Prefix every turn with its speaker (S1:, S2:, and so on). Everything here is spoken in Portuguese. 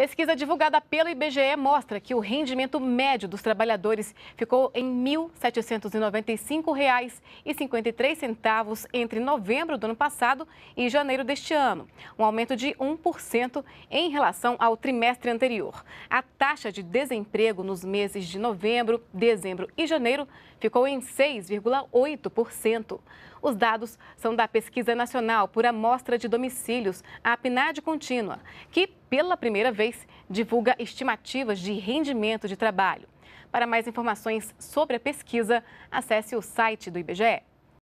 S1: Pesquisa divulgada pelo IBGE mostra que o rendimento médio dos trabalhadores ficou em R$ 1.795,53 entre novembro do ano passado e janeiro deste ano, um aumento de 1% em relação ao trimestre anterior. A taxa de desemprego nos meses de novembro, dezembro e janeiro ficou em 6,8%. Os dados são da Pesquisa Nacional por Amostra de Domicílios, a PNAD Contínua, que pela primeira vez, divulga estimativas de rendimento de trabalho. Para mais informações sobre a pesquisa, acesse o site do IBGE.